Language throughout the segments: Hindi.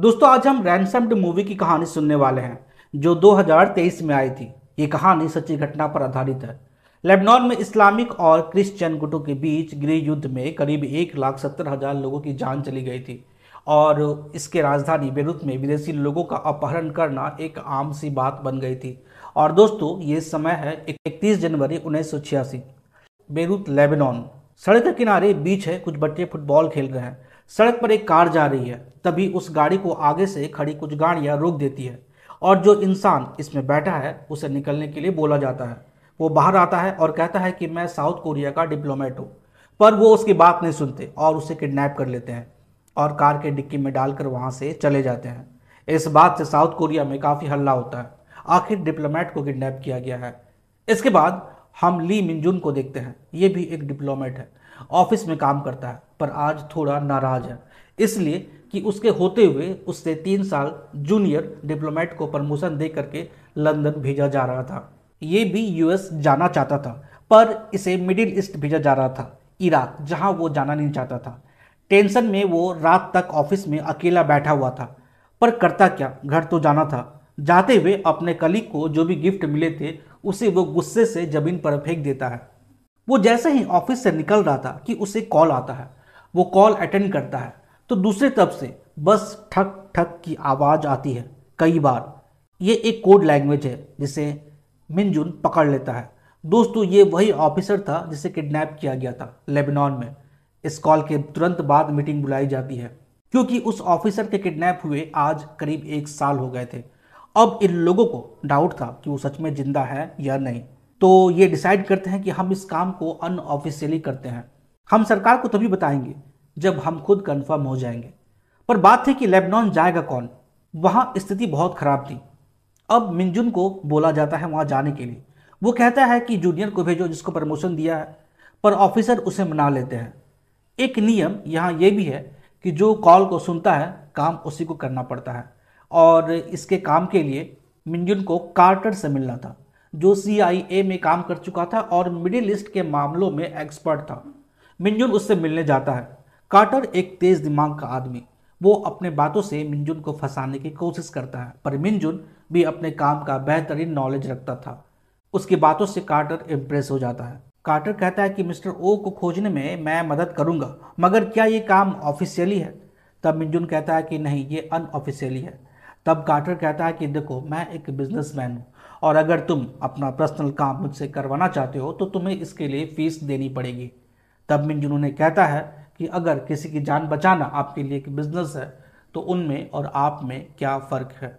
दोस्तों आज हम रैनसम्ड मूवी की कहानी सुनने वाले हैं जो 2023 में आई थी ये कहानी सच्ची घटना पर आधारित है लेबनान में इस्लामिक और क्रिश्चियन गुटों के बीच गृह युद्ध में करीब एक लाख सत्तर हजार लोगों की जान चली गई थी और इसके राजधानी बेरूत में विदेशी लोगों का अपहरण करना एक आम सी बात बन गई थी और दोस्तों ये समय है इकतीस जनवरी उन्नीस बेरूत लेबनान सड़क के किनारे बीच है कुछ बच्चे फुटबॉल खेल रहे हैं सड़क पर एक कार जा रही है तभी उस गाड़ी को आगे से खड़ी कुछ गाड़ियाँ रोक देती है और जो इंसान इसमें बैठा है उसे निकलने के लिए बोला जाता है वो बाहर आता है और कहता है कि मैं साउथ कोरिया का डिप्लोमेट हूँ पर वो उसकी बात नहीं सुनते और उसे किडनैप कर लेते हैं और कार के डिक्की में डालकर वहाँ से चले जाते हैं इस बात से साउथ कोरिया में काफ़ी हल्ला होता है आखिर डिप्लोमेट को किडनैप किया गया है इसके बाद हम ली मिनजुन को देखते हैं ये भी एक डिप्लोमेट है ऑफिस में काम करता है पर आज थोड़ा नाराज है इसलिए कि उसके होते हुए उससे तीन साल जूनियर डिप्लोमेट को प्रमोशन दे करके लंदन भेजा जा रहा था ये भी यूएस जाना चाहता था पर इसे मिडिल ईस्ट भेजा जा रहा था इराक जहां वो जाना नहीं चाहता था टेंशन में वो रात तक ऑफिस में अकेला बैठा हुआ था पर करता क्या घर तो जाना था जाते हुए अपने कलीग को जो भी गिफ्ट मिले थे उसे वो गुस्से से ज़मीन पर फेंक देता है वो जैसे ही ऑफिस से निकल रहा था कि उसे कॉल आता है वो कॉल अटेंड करता है तो दूसरे तरफ से बस ठक ठक की आवाज़ आती है कई बार ये एक कोड लैंग्वेज है जिसे मिनजुन पकड़ लेता है दोस्तों ये वही ऑफिसर था जिसे किडनैप किया गया था लेबनान में इस कॉल के तुरंत बाद मीटिंग बुलाई जाती है क्योंकि उस ऑफिसर के किडनैप हुए आज करीब एक साल हो गए थे अब इन लोगों को डाउट था कि वो सच में ज़िंदा है या नहीं तो ये डिसाइड करते हैं कि हम इस काम को अनऑफिशियली करते हैं हम सरकार को तभी बताएंगे जब हम खुद कन्फर्म हो जाएंगे पर बात थी कि लेबनान जाएगा कौन वहाँ स्थिति बहुत ख़राब थी अब मिंजुन को बोला जाता है वहाँ जाने के लिए वो कहता है कि जूनियर को भेजो जिसको प्रमोशन दिया है पर ऑफिसर उसे मना लेते हैं एक नियम यहाँ ये भी है कि जो कॉल को सुनता है काम उसी को करना पड़ता है और इसके काम के लिए मिंजुन को कार्टर से मिलना था जो सीआईए में काम कर चुका था और मिडिल ईस्ट के मामलों में एक्सपर्ट था मिंजुन उससे मिलने जाता है कार्टर एक तेज दिमाग का आदमी वो अपने बातों से मिंजुन को फंसाने की कोशिश करता है पर मिंजुन भी अपने काम का बेहतरीन नॉलेज रखता था उसकी बातों से कार्टर इम्प्रेस हो जाता है कार्टर कहता है कि मिस्टर ओ को खोजने में मैं मदद करूंगा मगर क्या ये काम ऑफिशियली है तब मिंजुन कहता है कि नहीं ये अनऑफिशियली है तब कार्टर कहता है कि देखो मैं एक बिजनेसमैन हूँ और अगर तुम अपना पर्सनल काम मुझसे करवाना चाहते हो तो तुम्हें इसके लिए फ़ीस देनी पड़ेगी तब मिन ने कहता है कि अगर किसी की जान बचाना आपके लिए एक बिजनेस है तो उनमें और आप में क्या फ़र्क है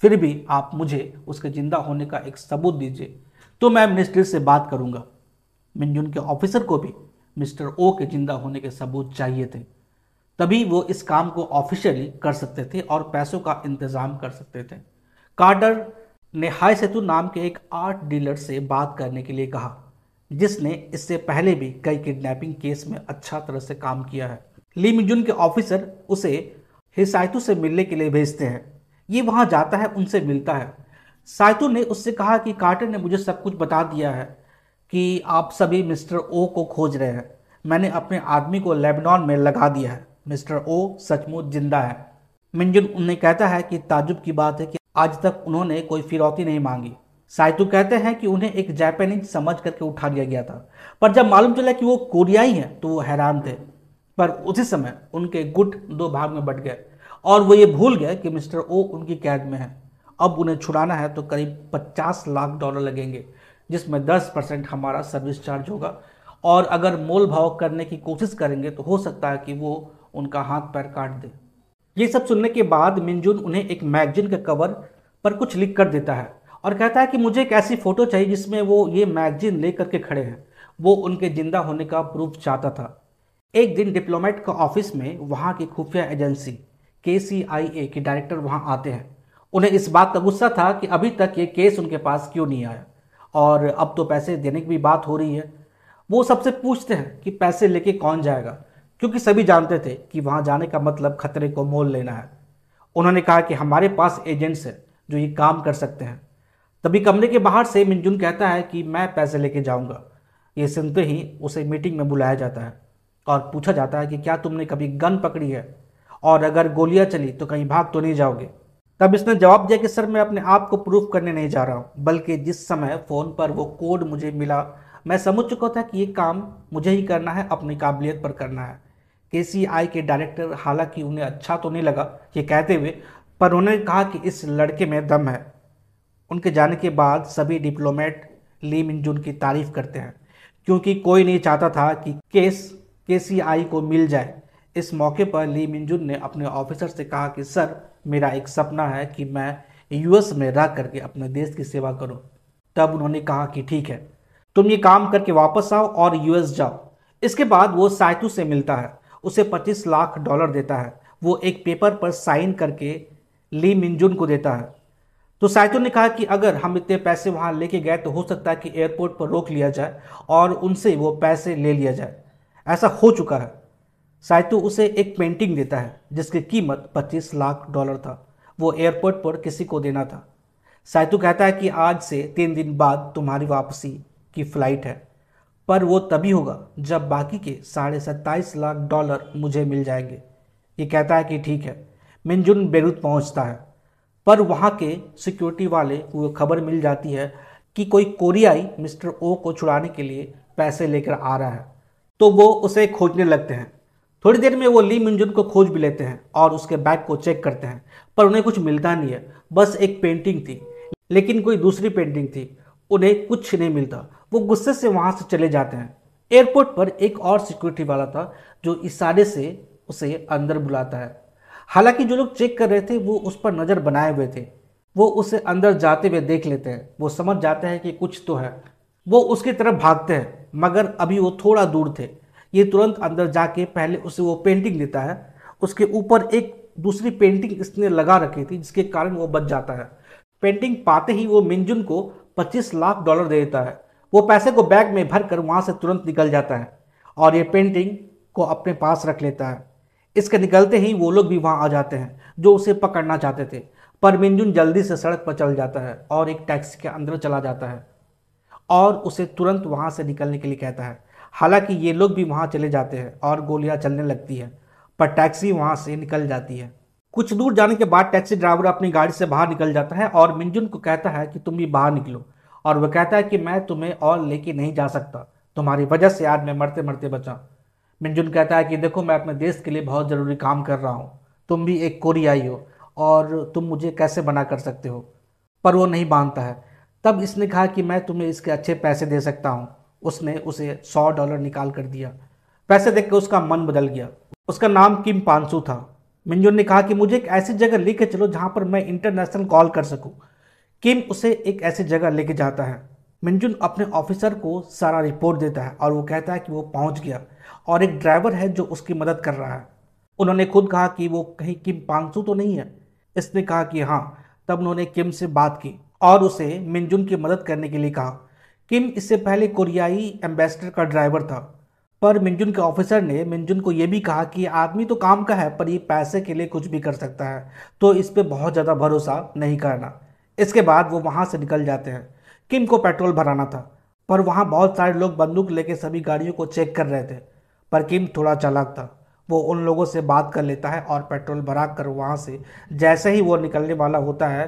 फिर भी आप मुझे उसके ज़िंदा होने का एक सबूत दीजिए तो मैं मिनिस्ट्री से बात करूंगा मिनजुन के ऑफिसर को भी मिस्टर ओ के ज़िंदा होने के सबूत चाहिए थे तभी वो इस काम को ऑफिशियली कर सकते थे और पैसों का इंतज़ाम कर सकते थे कार्डर ने हाई सेतु नाम के एक आर्ट डीलर से बात करने के लिए कहा जिसने इससे पहले भी कई किडनैपिंग केस में अच्छा तरह से काम किया है ली मिजुन के ऑफिसर उसे हिसायतु से मिलने के लिए भेजते हैं ये वहाँ जाता है उनसे मिलता है सायतु ने उससे कहा कि कार्टर ने मुझे सब कुछ बता दिया है कि आप सभी मिस्टर ओ को खोज रहे हैं मैंने अपने आदमी को लेबनान में लगा दिया है मिस्टर ओ सचमुच जिंदा है मिंजुन उन्हें कहता है कि ताजुब की बात है कि आज तक उन्होंने कोई फिरौती नहीं मांगी साइतु तो कहते हैं कि उन्हें एक जापानीज समझ करके उठा लिया गया था पर जब मालूम चला कि वो कोरियाई हैं तो वो हैरान थे पर उसी समय उनके गुट दो भाग में बट गए और वो ये भूल गए कि मिस्टर ओ उनकी कैद में है अब उन्हें छुड़ाना है तो करीब 50 लाख डॉलर लगेंगे जिसमें 10 परसेंट हमारा सर्विस चार्ज होगा और अगर मोल भाव करने की कोशिश करेंगे तो हो सकता है कि वो उनका हाथ पैर काट दे ये सब सुनने के बाद मिंजुन उन्हें एक मैगजीन के कवर पर कुछ लिख कर देता है और कहता है कि मुझे एक ऐसी फ़ोटो चाहिए जिसमें वो ये मैगजीन ले करके खड़े हैं वो उनके ज़िंदा होने का प्रूफ चाहता था एक दिन डिप्लोमेट का ऑफिस में वहाँ की खुफिया एजेंसी के के डायरेक्टर वहाँ आते हैं उन्हें इस बात का गुस्सा था कि अभी तक ये केस उनके पास क्यों नहीं आया और अब तो पैसे देने की भी बात हो रही है वो सबसे पूछते हैं कि पैसे लेके कौन जाएगा क्योंकि सभी जानते थे कि वहां जाने का मतलब खतरे को मोल लेना है उन्होंने कहा कि हमारे पास एजेंट्स हैं जो ये काम कर सकते हैं तभी कमरे के बाहर से मिंजुन कहता है कि मैं पैसे लेके जाऊंगा ये सुनते ही उसे मीटिंग में बुलाया जाता है और पूछा जाता है कि क्या तुमने कभी गन पकड़ी है और अगर गोलियां चली तो कहीं भाग तो नहीं जाओगे तब इसने जवाब दिया कि सर मैं अपने आप को प्रूफ करने नहीं जा रहा हूँ बल्कि जिस समय फ़ोन पर वो कोड मुझे मिला मैं समझ चुका था कि ये काम मुझे ही करना है अपनी काबिलियत पर करना है के के डायरेक्टर हालांकि उन्हें अच्छा तो नहीं लगा ये कहते हुए पर उन्होंने कहा कि इस लड़के में दम है उनके जाने के बाद सभी डिप्लोमेट ली मिनजुन की तारीफ करते हैं क्योंकि कोई नहीं चाहता था कि केस के को मिल जाए इस मौके पर ली मिनजुन ने अपने ऑफिसर से कहा कि सर मेरा एक सपना है कि मैं यूएस में रह करके अपने देश की सेवा करूं। तब उन्होंने कहा कि ठीक है तुम ये काम करके वापस आओ और यूएस जाओ इसके बाद वो साइतू से मिलता है उसे 25 लाख डॉलर देता है वो एक पेपर पर साइन करके ली मिंजुन को देता है तो साइतो ने कहा कि अगर हम इतने पैसे वहाँ लेके गए तो हो सकता है कि एयरपोर्ट पर रोक लिया जाए और उनसे वो पैसे ले लिया जाए ऐसा हो चुका है साइतो उसे एक पेंटिंग देता है जिसकी कीमत 25 लाख डॉलर था वो एयरपोर्ट पर किसी को देना था साइतो कहता है कि आज से तीन दिन बाद तुम्हारी वापसी की फ़्लाइट है पर वो तभी होगा जब बाकी के साढ़े सत्ताईस लाख डॉलर मुझे मिल जाएंगे ये कहता है कि ठीक है मिनजुन बेरूत पहुंचता है पर वहाँ के सिक्योरिटी वाले को खबर मिल जाती है कि कोई कोरियाई मिस्टर ओ को छुड़ाने के लिए पैसे लेकर आ रहा है तो वो उसे खोजने लगते हैं थोड़ी देर में वो ली मिनजुन को खोज भी लेते हैं और उसके बैग को चेक करते हैं पर उन्हें कुछ मिलता नहीं है बस एक पेंटिंग थी लेकिन कोई दूसरी पेंटिंग थी उन्हें कुछ नहीं मिलता वो गुस्से से वहाँ से चले जाते हैं एयरपोर्ट पर एक और सिक्योरिटी वाला था जो इशारे से उसे अंदर बुलाता है हालांकि जो लोग चेक कर रहे थे वो उस पर नज़र बनाए हुए थे वो उसे अंदर जाते हुए देख लेते हैं वो समझ जाते हैं कि कुछ तो है वो उसकी तरफ भागते हैं मगर अभी वो थोड़ा दूर थे ये तुरंत अंदर जाके पहले उसे वो पेंटिंग लेता है उसके ऊपर एक दूसरी पेंटिंग इसने लगा रखी थी जिसके कारण वो बच जाता है पेंटिंग पाते ही वो मिंजुन को 25 लाख डॉलर दे देता है वो पैसे को बैग में भर कर वहाँ से तुरंत निकल जाता है और ये पेंटिंग को अपने पास रख लेता है इसके निकलते ही वो लोग भी वहाँ आ जाते हैं जो उसे पकड़ना चाहते थे पर मिंजुन जल्दी से सड़क पर चल जाता है और एक टैक्सी के अंदर चला जाता है और उसे तुरंत वहाँ से निकलने के लिए कहता है हालांकि ये लोग भी वहाँ चले जाते हैं और गोलियाँ चलने लगती है पर टैक्सी वहाँ से निकल जाती है कुछ दूर जाने के बाद टैक्सी ड्राइवर अपनी गाड़ी से बाहर निकल जाता है और मिंजुन को कहता है कि तुम भी बाहर निकलो और वह कहता है कि मैं तुम्हें और लेके नहीं जा सकता तुम्हारी वजह से आज मैं मरते मरते बचा मिंजुन कहता है कि देखो मैं अपने देश के लिए बहुत ज़रूरी काम कर रहा हूँ तुम भी एक कोरियाई हो और तुम मुझे कैसे बना कर सकते हो पर वो नहीं मानता है तब इसने कहा कि मैं तुम्हें इसके अच्छे पैसे दे सकता हूँ उसने उसे सौ डॉलर निकाल कर दिया पैसे देख कर उसका मन बदल गया उसका नाम किम पांसू था मिंजुन ने कहा कि मुझे एक ऐसी जगह लेके चलो जहाँ पर मैं इंटरनेशनल कॉल कर सकूँ किम उसे एक ऐसी जगह लेके जाता है मिंजुन अपने ऑफिसर को सारा रिपोर्ट देता है और वो कहता है कि वो पहुंच गया और एक ड्राइवर है जो उसकी मदद कर रहा है उन्होंने खुद कहा कि वो कहीं किम पांचसू तो नहीं है इसने कहा कि हाँ तब उन्होंने किम से बात की और उसे मिंजुन की मदद करने के लिए कहा किम इससे पहले कोरियाई एम्बेसडर का ड्राइवर था पर मिंजुन के ऑफिसर ने मिंजुन को यह भी कहा कि आदमी तो काम का है पर ये पैसे के लिए कुछ भी कर सकता है तो इस पर बहुत ज़्यादा भरोसा नहीं करना इसके बाद वो वहाँ से निकल जाते हैं किम को पेट्रोल भराना था पर वहाँ बहुत सारे लोग बंदूक लेके सभी गाड़ियों को चेक कर रहे थे पर किम थोड़ा चालाक था वो उन लोगों से बात कर लेता है और पेट्रोल भरा कर वहाँ से जैसे ही वो निकलने वाला होता है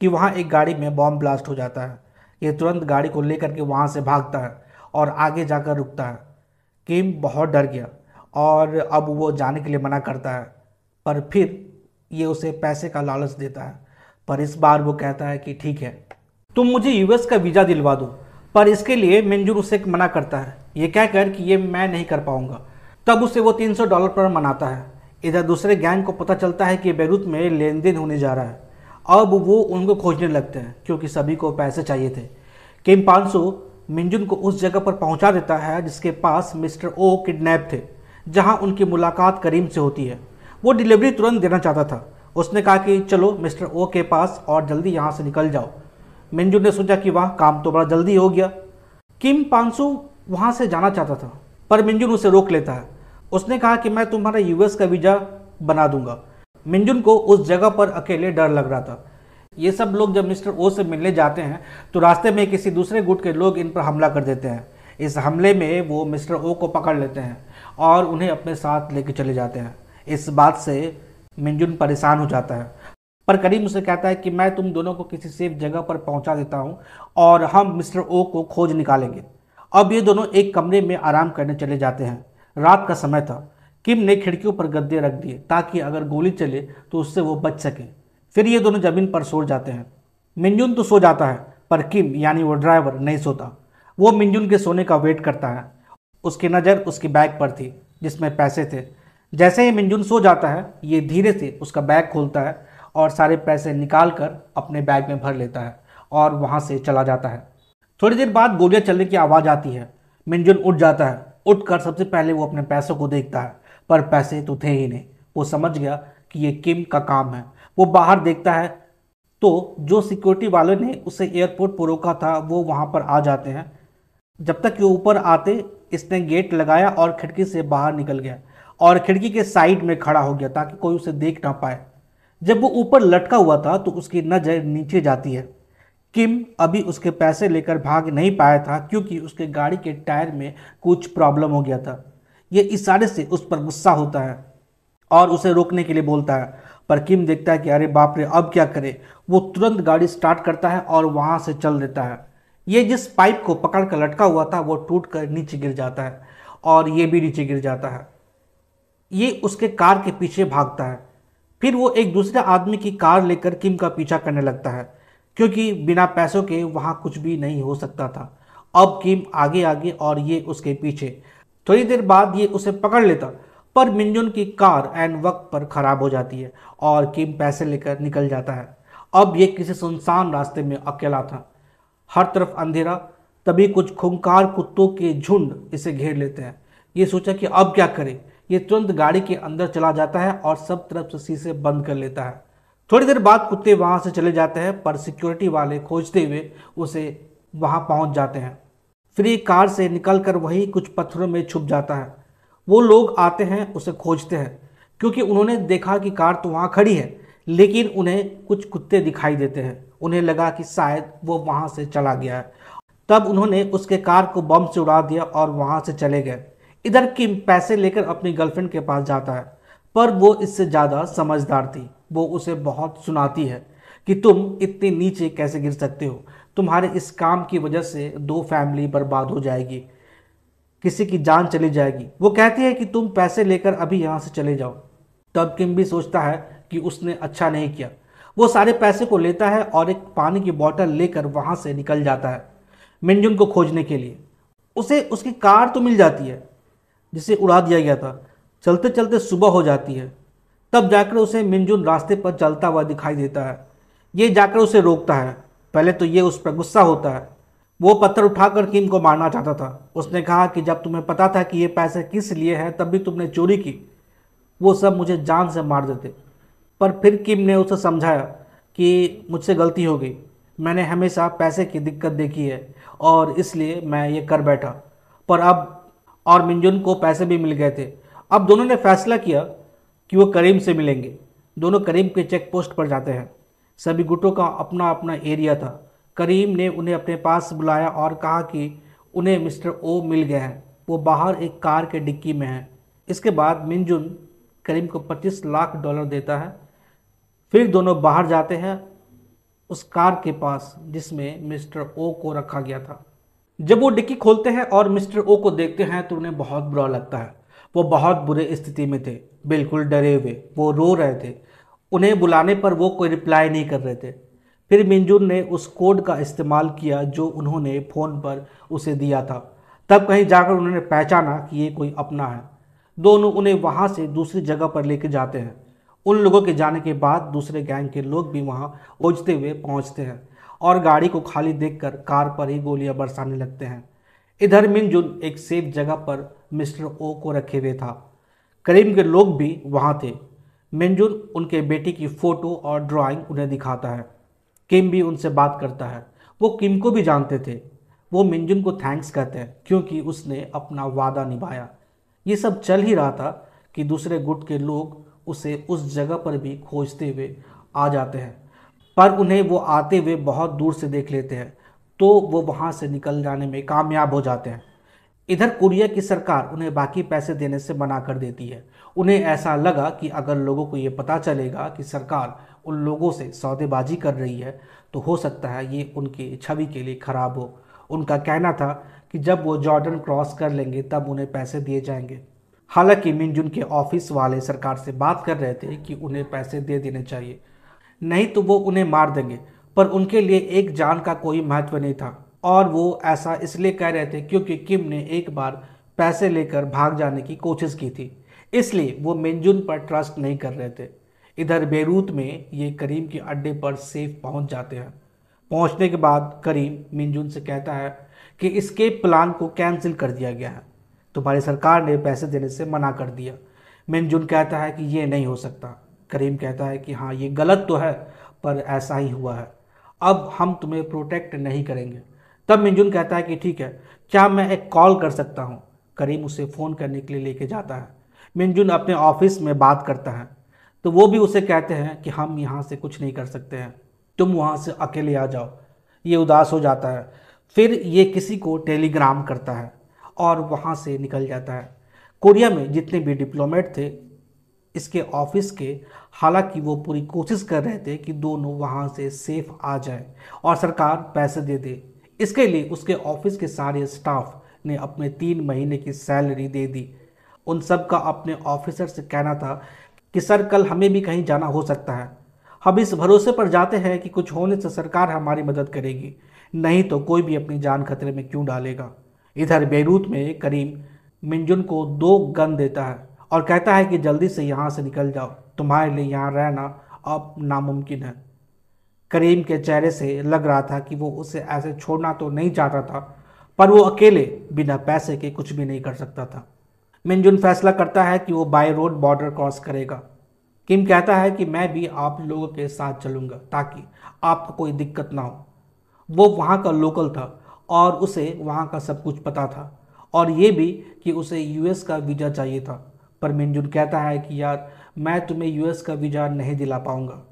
कि वहाँ एक गाड़ी में बॉम्ब ब्लास्ट हो जाता है ये तुरंत गाड़ी को लेकर के वहाँ से भागता है और आगे जाकर रुकता है किम बहुत डर गया और अब वो जाने के लिए मना करता है पर फिर ये उसे पैसे का लालच देता है पर इस बार वो कहता है कि ठीक है तुम मुझे यूएस का वीज़ा दिलवा दो पर इसके लिए मंजूर उसे मना करता है ये कहकर कि ये मैं नहीं कर पाऊंगा तब उसे वो 300 डॉलर पर मनाता है इधर दूसरे गैंग को पता चलता है कि बैरूत में लेन देन होने जा रहा है अब वो उनको खोजने लगते हैं क्योंकि सभी को पैसे चाहिए थे किम 500 मिंजुन को उस जगह पर पहुंचा देता है जिसके पास मिस्टर ओ किडनैप थे जहां उनकी मुलाकात करीम से होती है वो डिलीवरी तुरंत देना चाहता था उसने कहा कि चलो मिस्टर ओ के पास और जल्दी यहाँ से निकल जाओ मिंजू ने सोचा कि वाह काम तो बड़ा जल्दी हो गया किम पांसु वहाँ से जाना चाहता था पर मिंजुन उसे रोक लेता है उसने कहा कि मैं तुम्हारा यूएस का वीज़ा बना दूंगा मिंजुन को उस जगह पर अकेले डर लग रहा था ये सब लोग जब मिस्टर ओ से मिलने जाते हैं तो रास्ते में किसी दूसरे गुट के लोग इन पर हमला कर देते हैं इस हमले में वो मिस्टर ओ को पकड़ लेते हैं और उन्हें अपने साथ लेके चले जाते हैं इस बात से मिंजुन परेशान हो जाता है पर करीम उसे कहता है कि मैं तुम दोनों को किसी सेफ जगह पर पहुंचा देता हूं और हम मिस्टर ओ को खोज निकालेंगे अब ये दोनों एक कमरे में आराम करने चले जाते हैं रात का समय था किम ने खिड़कियों पर गद्दे रख दिए ताकि अगर गोली चले तो उससे वो बच सके फिर ये दोनों ज़मीन पर सो जाते हैं मिंजुन तो सो जाता है पर किम यानी वो ड्राइवर नहीं सोता वो मिंजुन के सोने का वेट करता है उसकी नज़र उसकी बैग पर थी जिसमें पैसे थे जैसे ही मिंजुन सो जाता है ये धीरे से उसका बैग खोलता है और सारे पैसे निकाल कर अपने बैग में भर लेता है और वहाँ से चला जाता है थोड़ी देर बाद गोलियाँ चलने की आवाज़ आती है मिंजुन उठ जाता है उठकर सबसे पहले वो अपने पैसों को देखता है पर पैसे तो थे ही नहीं वो समझ गया कि ये किम का काम है वो बाहर देखता है तो जो सिक्योरिटी वाले ने उसे एयरपोर्ट पर रोका था वो वहाँ पर आ जाते हैं जब तक ये ऊपर आते इसने गेट लगाया और खिड़की से बाहर निकल गया और खिड़की के साइड में खड़ा हो गया ताकि कोई उसे देख ना पाए जब वो ऊपर लटका हुआ था तो उसकी नज़र नीचे जाती है किम अभी उसके पैसे लेकर भाग नहीं पाया था क्योंकि उसके गाड़ी के टायर में कुछ प्रॉब्लम हो गया था ये इशारे से उस पर गुस्सा होता है और उसे रोकने के लिए बोलता है पर किम देखता है कि अरे बाप रे अब क्या करे वो तुरंत गाड़ी स्टार्ट करता है और वहाँ से चल देता है ये जिस पाइप को पकड़ कर लटका हुआ था वो टूट कर नीचे गिर जाता है और ये भी नीचे गिर जाता है ये उसके कार के पीछे भागता है फिर वो एक दूसरे आदमी की कार लेकर किम का पीछा करने लगता है क्योंकि बिना पैसों के वहाँ कुछ भी नहीं हो सकता था अब किम आगे आगे और ये उसके पीछे थोड़ी देर बाद ये उसे पकड़ लेता पर मिंजुन की कार एन वक्त पर खराब हो जाती है और किम पैसे लेकर निकल जाता है अब ये किसी सुनसान रास्ते में अकेला था हर तरफ अंधेरा तभी कुछ खुंकार कुत्तों के झुंड इसे घेर लेते हैं ये सोचा कि अब क्या करें ये तुरंत गाड़ी के अंदर चला जाता है और सब तरफ से शीशे बंद कर लेता है थोड़ी देर बाद कुत्ते वहाँ से चले जाते हैं पर सिक्योरिटी वाले खोजते हुए उसे वहाँ पहुँच जाते हैं फिर ये कार से निकलकर वही कुछ पत्थरों में छुप जाता है वो लोग आते हैं उसे खोजते हैं क्योंकि उन्होंने देखा कि कार तो वहाँ खड़ी है लेकिन उन्हें कुछ कुत्ते दिखाई देते हैं उन्हें लगा कि शायद वो वहाँ से चला गया है तब उन्होंने उसके कार को बम से उड़ा दिया और वहाँ से चले गए इधर किम पैसे लेकर अपनी गर्लफ्रेंड के पास जाता है पर वो इससे ज़्यादा समझदार थी वो उसे बहुत सुनाती है कि तुम इतने नीचे कैसे गिर सकते हो तुम्हारे इस काम की वजह से दो फैमिली बर्बाद हो जाएगी किसी की जान चली जाएगी वो कहती है कि तुम पैसे लेकर अभी यहाँ से चले जाओ तब किम भी सोचता है कि उसने अच्छा नहीं किया वो सारे पैसे को लेता है और एक पानी की बोतल लेकर वहाँ से निकल जाता है मिनजुन को खोजने के लिए उसे उसकी कार तो मिल जाती है जिसे उड़ा दिया गया था चलते चलते सुबह हो जाती है तब जाकर उसे मिनजुन रास्ते पर चलता हुआ दिखाई देता है ये जाकर उसे रोकता है पहले तो ये उस पर गुस्सा होता है वो पत्थर उठाकर किम को मारना चाहता था उसने कहा कि जब तुम्हें पता था कि ये पैसे किस लिए हैं तब भी तुमने चोरी की वो सब मुझे जान से मार देते पर फिर किम ने उसे समझाया कि मुझसे गलती हो गई मैंने हमेशा पैसे की दिक्कत देखी है और इसलिए मैं ये कर बैठा पर अब और मिंजुन को पैसे भी मिल गए थे अब दोनों ने फैसला किया कि वो करीम से मिलेंगे दोनों करीम के चेक पोस्ट पर जाते हैं सभी गुटों का अपना अपना एरिया था करीम ने उन्हें अपने पास बुलाया और कहा कि उन्हें मिस्टर ओ मिल गए हैं वो बाहर एक कार के डिक्की में है इसके बाद मिंजुन करीम को 25 लाख डॉलर देता है फिर दोनों बाहर जाते हैं उस कार के पास जिसमें मिस्टर ओ को रखा गया था जब वो डिक्की खोलते हैं और मिस्टर ओ को देखते हैं तो उन्हें बहुत बुरा लगता है वो बहुत बुरे स्थिति में थे बिल्कुल डरे हुए वो रो रहे थे उन्हें बुलाने पर वो कोई रिप्लाई नहीं कर रहे थे फिर मिंजुन ने उस कोड का इस्तेमाल किया जो उन्होंने फ़ोन पर उसे दिया था तब कहीं जाकर उन्होंने पहचाना कि ये कोई अपना है दोनों उन्हें वहाँ से दूसरी जगह पर लेके जाते हैं उन लोगों के जाने के बाद दूसरे गैंग के लोग भी वहाँ उजते हुए पहुँचते हैं और गाड़ी को खाली देखकर कार पर ही गोलियां बरसाने लगते हैं इधर मिनजुन एक सेफ जगह पर मिस्टर ओ को रखे हुए था करीम के लोग भी वहाँ थे मिनजुन उनके बेटे की फ़ोटो और ड्राइंग उन्हें दिखाता है किम भी उनसे बात करता है वो किम को भी जानते थे वो मिनजुन को थैंक्स कहते हैं क्योंकि उसने अपना वादा निभाया ये सब चल ही रहा था कि दूसरे गुट के लोग उसे उस जगह पर भी खोजते हुए आ जाते हैं पर उन्हें वो आते हुए बहुत दूर से देख लेते हैं तो वो वहाँ से निकल जाने में कामयाब हो जाते हैं इधर कोरिया की सरकार उन्हें बाकी पैसे देने से मना कर देती है उन्हें ऐसा लगा कि अगर लोगों को ये पता चलेगा कि सरकार उन लोगों से सौदेबाजी कर रही है तो हो सकता है ये उनकी छवि के लिए ख़राब हो उनका कहना था कि जब वो जॉर्डन क्रॉस कर लेंगे तब उन्हें पैसे दिए जाएंगे हालांकि मिनजुन के ऑफिस वाले सरकार से बात कर रहे थे कि उन्हें पैसे दे देने चाहिए नहीं तो वो उन्हें मार देंगे पर उनके लिए एक जान का कोई महत्व नहीं था और वो ऐसा इसलिए कह रहे थे क्योंकि किम ने एक बार पैसे लेकर भाग जाने की कोशिश की थी इसलिए वो मिंजुन पर ट्रस्ट नहीं कर रहे थे इधर बेरूत में ये करीम के अड्डे पर सेफ पहुंच जाते हैं पहुंचने के बाद करीम मिनजुन से कहता है कि इसके प्लान को कैंसिल कर दिया गया है तुम्हारी सरकार ने पैसे देने से मना कर दिया मिनजुन कहता है कि ये नहीं हो सकता करीम कहता है कि हाँ ये गलत तो है पर ऐसा ही हुआ है अब हम तुम्हें प्रोटेक्ट नहीं करेंगे तब मिंजुन कहता है कि ठीक है क्या मैं एक कॉल कर सकता हूँ करीम उसे फ़ोन करने के लिए लेके जाता है मिंजुन अपने ऑफिस में बात करता है तो वो भी उसे कहते हैं कि हम यहाँ से कुछ नहीं कर सकते हैं तुम वहाँ से अकेले आ जाओ ये उदास हो जाता है फिर ये किसी को टेलीग्राम करता है और वहाँ से निकल जाता है कोरिया में जितने भी डिप्लोमेट थे इसके ऑफिस के हालांकि वो पूरी कोशिश कर रहे थे कि दोनों वहां से सेफ आ जाए और सरकार पैसे दे दे इसके लिए उसके ऑफिस के सारे स्टाफ ने अपने तीन महीने की सैलरी दे दी उन सब का अपने ऑफिसर से कहना था कि सर कल हमें भी कहीं जाना हो सकता है हम इस भरोसे पर जाते हैं कि कुछ होने से सरकार हमारी मदद करेगी नहीं तो कोई भी अपनी जान खतरे में क्यों डालेगा इधर बेरूत में करीम मिंजुन को दो गन देता है और कहता है कि जल्दी से यहाँ से निकल जाओ तुम्हारे लिए यहाँ रहना अब नामुमकिन है करीम के चेहरे से लग रहा था कि वो उसे ऐसे छोड़ना तो नहीं चाहता था पर वो अकेले बिना पैसे के कुछ भी नहीं कर सकता था मिनजुन फैसला करता है कि वो बाय रोड बॉर्डर क्रॉस करेगा किम कहता है कि मैं भी आप लोगों के साथ चलूँगा ताकि आपको कोई दिक्कत ना हो वो वहाँ का लोकल था और उसे वहाँ का सब कुछ पता था और ये भी कि उसे यूएस का वीज़ा चाहिए था पर मिनजुन कहता है कि यार मैं तुम्हें यूएस का वीज़ा नहीं दिला पाऊंगा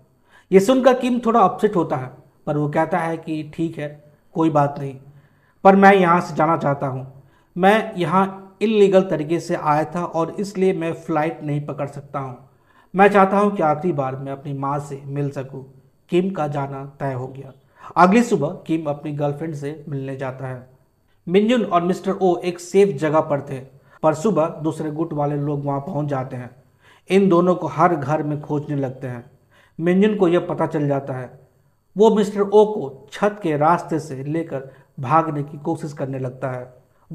ये सुनकर किम थोड़ा अपसेट होता है पर वो कहता है कि ठीक है कोई बात नहीं पर मैं यहाँ से जाना चाहता हूँ मैं यहाँ इलीगल तरीके से आया था और इसलिए मैं फ़्लाइट नहीं पकड़ सकता हूँ मैं चाहता हूँ कि आखिरी बार मैं अपनी माँ से मिल सकूँ किम का जाना तय हो गया अगली सुबह किम अपनी गर्लफ्रेंड से मिलने जाता है मिंजुन और मिस्टर ओ एक सेफ जगह पर थे पर सुबह दूसरे गुट वाले लोग वहाँ पहुँच जाते हैं इन दोनों को हर घर में खोजने लगते हैं मिंजन को यह पता चल जाता है वो मिस्टर ओ को छत के रास्ते से लेकर भागने की कोशिश करने लगता है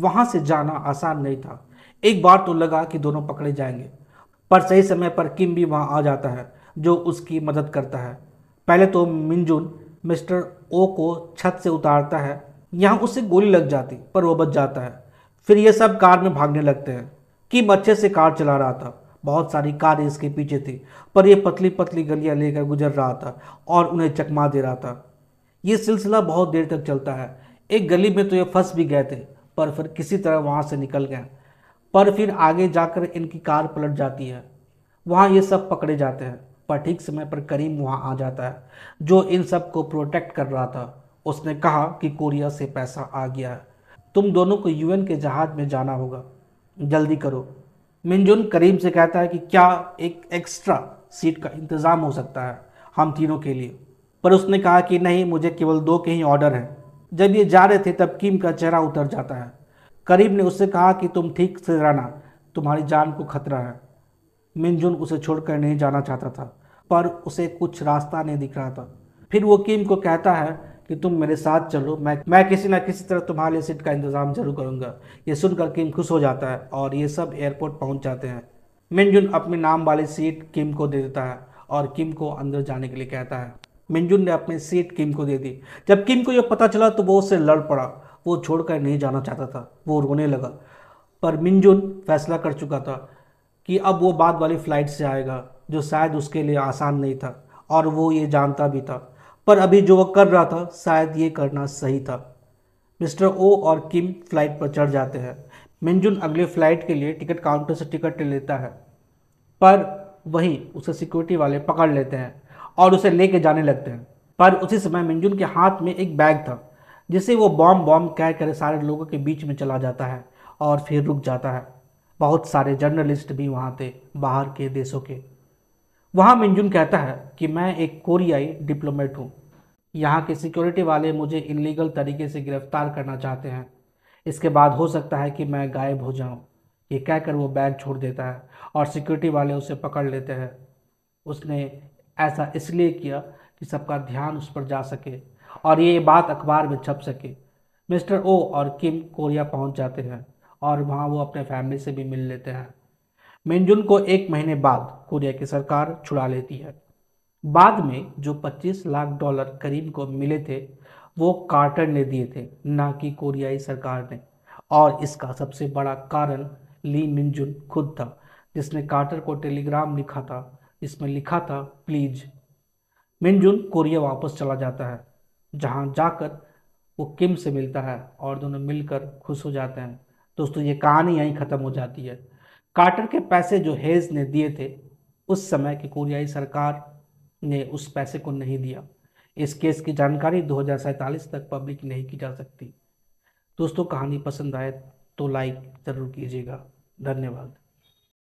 वहाँ से जाना आसान नहीं था एक बार तो लगा कि दोनों पकड़े जाएंगे पर सही समय पर किम भी वहाँ आ जाता है जो उसकी मदद करता है पहले तो मिंजुन मिस्टर ओ को छत से उतारता है यहाँ उससे गोली लग जाती पर वो बच जाता है फिर ये सब कार में भागने लगते हैं किम अच्छे से कार चला रहा था बहुत सारी कार इसके पीछे थी पर यह पतली पतली गलियां लेकर गुजर रहा था और उन्हें चकमा दे रहा था ये सिलसिला बहुत देर तक चलता है एक गली में तो ये फंस भी गए थे पर फिर किसी तरह वहाँ से निकल गए पर फिर आगे जाकर इनकी कार पलट जाती है वहाँ ये सब पकड़े जाते हैं पर ठीक समय पर करीम वहाँ आ जाता है जो इन सब को प्रोटेक्ट कर रहा था उसने कहा कि कोरिया से पैसा आ गया है तुम दोनों को यूएन के जहाज़ में जाना होगा जल्दी करो मिनजुन करीम से कहता है कि क्या एक एक्स्ट्रा सीट का इंतज़ाम हो सकता है हम तीनों के लिए पर उसने कहा कि नहीं मुझे केवल दो के ही ऑर्डर हैं जब ये जा रहे थे तब किम का चेहरा उतर जाता है करीम ने उससे कहा कि तुम ठीक से रहना तुम्हारी जान को खतरा है मिनजुन उसे छोड़कर नहीं जाना चाहता था पर उसे कुछ रास्ता नहीं दिख रहा था फिर वो किम को कहता है कि तुम मेरे साथ चलो मैं मैं किसी ना किसी तरह तुम्हारे लिए सीट का इंतज़ाम जरूर करूँगा ये सुनकर किम खुश हो जाता है और ये सब एयरपोर्ट पहुँच जाते हैं मिनजुन अपने नाम वाली सीट किम को दे देता है और किम को अंदर जाने के लिए कहता है मिनजुन ने अपनी सीट किम को दे दी जब किम को यह पता चला तो वो उससे लड़ पड़ा वो छोड़कर नहीं जाना चाहता था वो रोने लगा पर मिनजुन फैसला कर चुका था कि अब वो बाद वाली फ़्लाइट से आएगा जो शायद उसके लिए आसान नहीं था और वो ये जानता भी था पर अभी जो वह कर रहा था शायद ये करना सही था मिस्टर ओ और किम फ्लाइट पर चढ़ जाते हैं मिनजुन अगले फ्लाइट के लिए टिकट काउंटर से टिकट लेता है पर वहीं उसे सिक्योरिटी वाले पकड़ लेते हैं और उसे लेके जाने लगते हैं पर उसी समय मिनजुन के हाथ में एक बैग था जिसे वो बॉम्ब बॉम्ब कह कर सारे लोगों के बीच में चला जाता है और फिर रुक जाता है बहुत सारे जर्नलिस्ट भी वहाँ थे बाहर के देशों के वहाँ मिंजुन कहता है कि मैं एक कोरियाई डिप्लोमेट हूँ यहाँ के सिक्योरिटी वाले मुझे इनलीगल तरीके से गिरफ्तार करना चाहते हैं इसके बाद हो सकता है कि मैं गायब हो जाऊँ ये कहकर वो बैग छोड़ देता है और सिक्योरिटी वाले उसे पकड़ लेते हैं उसने ऐसा इसलिए किया कि सबका ध्यान उस पर जा सके और ये बात अखबार में छप सके मिस्टर ओ और किम कोरिया पहुंच जाते हैं और वहाँ वो अपने फैमिली से भी मिल लेते हैं मेनजुन को एक महीने बाद कोरिया की सरकार छुड़ा लेती है बाद में जो 25 लाख डॉलर करीम को मिले थे वो कार्टर ने दिए थे ना कि कोरियाई सरकार ने और इसका सबसे बड़ा कारण ली मिनजुन खुद था जिसने कार्टर को टेलीग्राम लिखा था इसमें लिखा था प्लीज मिनजुन कोरिया वापस चला जाता है जहां जाकर वो किम से मिलता है और दोनों मिलकर खुश हो जाते हैं दोस्तों ये कहानी यहीं ख़त्म हो जाती है कार्टर के पैसे जो हेज ने दिए थे उस समय की कोरियाई सरकार ने उस पैसे को नहीं दिया इस केस की जानकारी दो तक पब्लिक नहीं की जा सकती दोस्तों कहानी पसंद आए तो लाइक ज़रूर कीजिएगा धन्यवाद